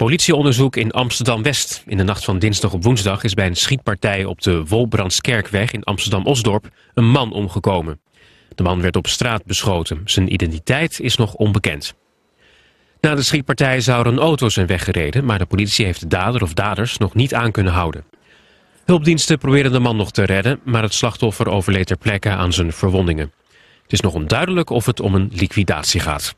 Politieonderzoek in Amsterdam-West. In de nacht van dinsdag op woensdag is bij een schietpartij op de Wolbrandskerkweg in Amsterdam-Osdorp een man omgekomen. De man werd op straat beschoten. Zijn identiteit is nog onbekend. Na de schietpartij zouden auto's zijn weggereden, maar de politie heeft de dader of daders nog niet aan kunnen houden. Hulpdiensten proberen de man nog te redden, maar het slachtoffer overleed ter plekke aan zijn verwondingen. Het is nog onduidelijk of het om een liquidatie gaat.